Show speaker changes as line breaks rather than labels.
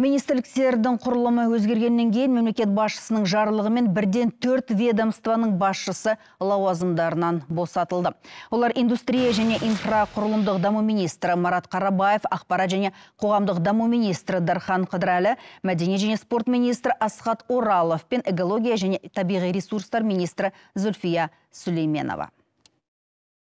министрліктердің құрылымы өзгергеннен кейін мемлекет басшысының жарлығымен бірден төрт ведомствоның басшысы лауазымдарынан босатылды олар индустрия және инфрақұрылымдық даму министрі марат қарабаев ақпарат және қоғамдық даму министрі дархан қыдырәлі мәдениет және спорт министрі асхат оралов пен экология және табиғи ресурстар министрі зульфия сүлейменова